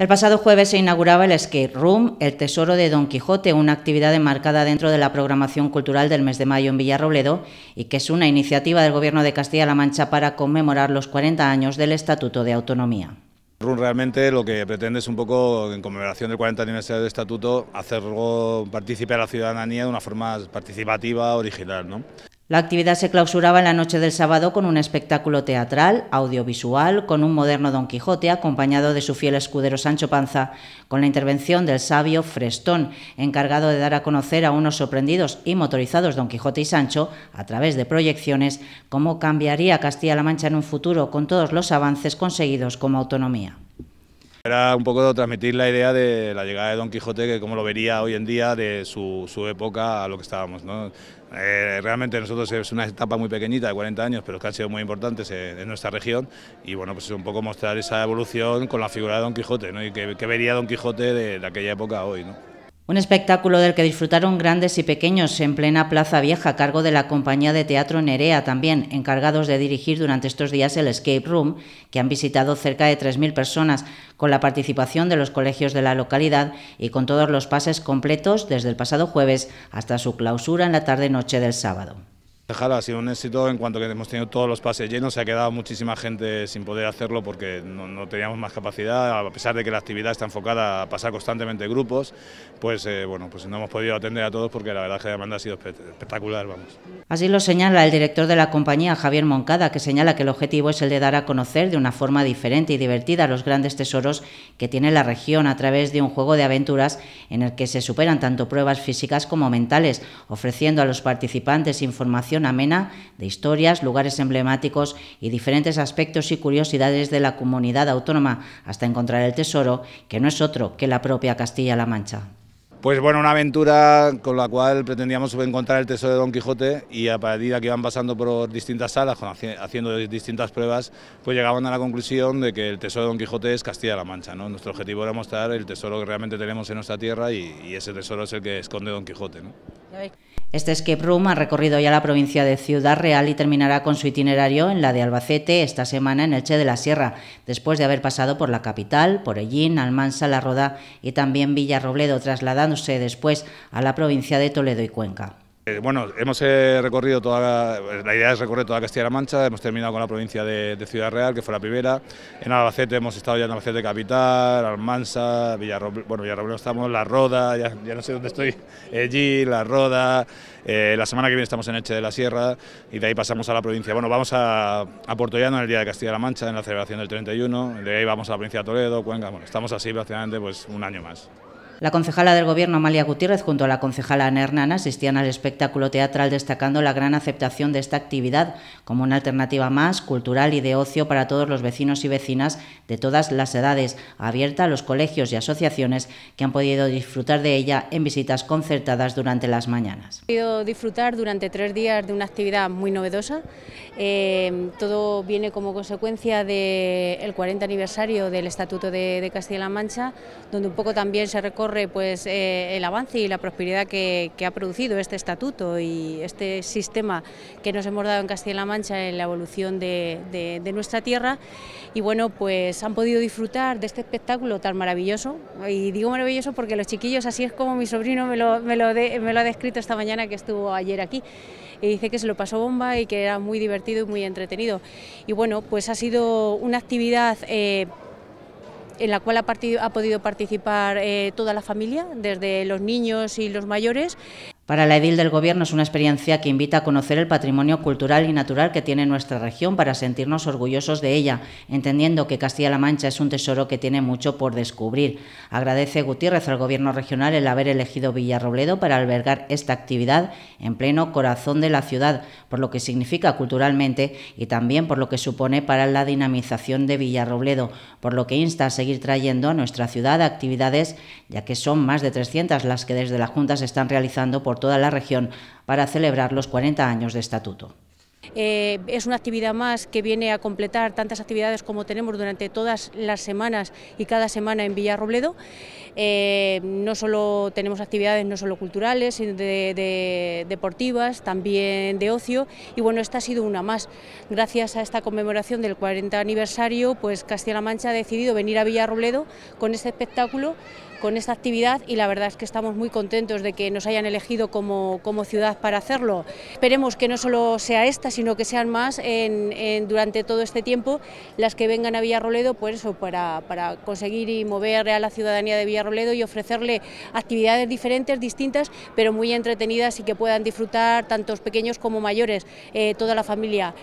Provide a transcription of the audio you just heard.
El pasado jueves se inauguraba el Skate Room, el Tesoro de Don Quijote, una actividad enmarcada dentro de la programación cultural del mes de mayo en Villarrobledo y que es una iniciativa del Gobierno de Castilla-La Mancha para conmemorar los 40 años del Estatuto de Autonomía. Room realmente lo que pretende es un poco, en conmemoración del 40 aniversario del Estatuto, hacerlo participar a la ciudadanía de una forma participativa, original. ¿no? La actividad se clausuraba en la noche del sábado con un espectáculo teatral, audiovisual, con un moderno Don Quijote acompañado de su fiel escudero Sancho Panza, con la intervención del sabio Frestón, encargado de dar a conocer a unos sorprendidos y motorizados Don Quijote y Sancho, a través de proyecciones, cómo cambiaría Castilla-La Mancha en un futuro con todos los avances conseguidos como autonomía. Era un poco transmitir la idea de la llegada de Don Quijote, que como lo vería hoy en día, de su, época a lo que estábamos. Eh, realmente nosotros es una etapa muy pequeñita, de 40 años, pero que han sido muy importantes en, nuestra región y bueno, pues es un poco mostrar esa evolución con la figura de Don Quijote ¿no? y que, vería Don Quijote de, aquella época hoy. ¿no? Un espectáculo del que disfrutaron grandes y pequeños en plena Plaza Vieja, a cargo de la compañía de teatro Nerea, también encargados de dirigir durante estos días el Escape Room, que han visitado cerca de 3.000 personas, con la participación de los colegios de la localidad y con todos los pases completos desde el pasado jueves hasta su clausura en la tarde-noche del sábado. Ha sido un éxito en cuanto que hemos tenido todos los pases llenos, se ha quedado muchísima gente sin poder hacerlo porque no, teníamos más capacidad, a pesar de que la actividad está enfocada a pasar constantemente grupos, pues eh, bueno, pues no hemos podido atender a todos porque la verdad es que la demanda ha sido espectacular, vamos. Así lo señala el director de la compañía, Javier Moncada, que señala que el objetivo es el de dar a conocer de una forma diferente y divertida los grandes tesoros que tiene la región a través de un juego de aventuras en el que se superan tanto pruebas físicas como mentales, ofreciendo a los participantes información una amena de historias, lugares emblemáticos y diferentes aspectos y curiosidades de la comunidad autónoma, hasta encontrar el tesoro, que no es otro que la propia Castilla-La Mancha. Pues bueno, una aventura con la cual pretendíamos encontrar el tesoro de Don Quijote y a partir de que iban pasando por distintas salas, haciendo distintas pruebas, pues llegaban a la conclusión de que el tesoro de Don Quijote es Castilla-La Mancha. Nuestro objetivo era mostrar el tesoro que realmente tenemos en nuestra tierra y, ese tesoro es el que esconde Don Quijote. Este escape room ha recorrido ya la provincia de Ciudad Real y terminará con su itinerario en la de Albacete esta semana en el Che de la Sierra, después de haber pasado por la capital, por Ellín, Almansa, La Roda y también Villarrobledo, trasladándose después a la provincia de Toledo y Cuenca. Eh, bueno, hemos eh, recorrido toda, eh, la idea es recorrer toda Castilla-La Mancha, hemos terminado con la provincia de, Ciudad Real, que fue la primera, en Albacete hemos estado ya en Albacete Capital, Almansa, Villarrobleo, bueno, estamos, La Roda, ya, no sé dónde estoy, allí, La Roda, la semana que viene estamos en Eche de la Sierra y de ahí pasamos a la provincia, bueno, vamos a, a Portollano en el Día de Castilla-La Mancha, en la celebración del 31, de ahí vamos a la provincia de Toledo, Cuenca, bueno, estamos así prácticamente pues un año más. La concejala del Gobierno, Amalia Gutiérrez, junto a la concejala Ana Hernán, asistían al espectáculo teatral destacando la gran aceptación de esta actividad como una alternativa más cultural y de ocio para todos los vecinos y vecinas de todas las edades, abierta a los colegios y asociaciones que han podido disfrutar de ella en visitas concertadas durante las mañanas. He podido disfrutar durante tres días de una actividad muy novedosa. Eh, todo viene como consecuencia del de 40 aniversario del Estatuto de, de Castilla-La Mancha, donde un poco también se recorre pues, eh, el avance y la prosperidad que, ha producido este estatuto y este sistema que nos hemos dado en Castilla-La Mancha en la evolución de, nuestra tierra. Y bueno, pues han podido disfrutar de este espectáculo tan maravilloso. Y digo maravilloso porque los chiquillos, así es como mi sobrino me lo, me lo, ha descrito esta mañana que estuvo ayer aquí. Y dice que se lo pasó bomba y que era muy divertido y muy entretenido. Y bueno, pues ha sido una actividad... Eh, en la cual ha, podido participar eh, toda la familia, desde los niños y los mayores. Para la edil del Gobierno es una experiencia que invita a conocer el patrimonio cultural y natural que tiene nuestra región para sentirnos orgullosos de ella, entendiendo que Castilla-La Mancha es un tesoro que tiene mucho por descubrir. Agradece Gutiérrez al Gobierno regional el haber elegido Villarrobledo para albergar esta actividad en pleno corazón de la ciudad, por lo que significa culturalmente y también por lo que supone para la dinamización de Villarrobledo, por lo que insta a seguir trayendo a nuestra ciudad actividades, ya que son más de 300 las que desde la Junta se están realizando por toda la región para celebrar los 40 años de estatuto. Eh, es una actividad más que viene a completar tantas actividades como tenemos durante todas las semanas y cada semana en Villarrobledo. Eh, no solo tenemos actividades no solo culturales, sino de, deportivas, también de ocio y bueno, esta ha sido una más. Gracias a esta conmemoración del 40 aniversario, pues Castilla-La Mancha ha decidido venir a Villarrobledo con este espectáculo, con esta actividad y la verdad es que estamos muy contentos de que nos hayan elegido como, como ciudad para hacerlo. Esperemos que no solo sea esta, sino que sean más en, durante todo este tiempo las que vengan a Villarroledo pues para, conseguir y mover a la ciudadanía de Villarroledo y ofrecerle actividades diferentes, distintas, pero muy entretenidas y que puedan disfrutar tantos pequeños como mayores, eh, toda la familia.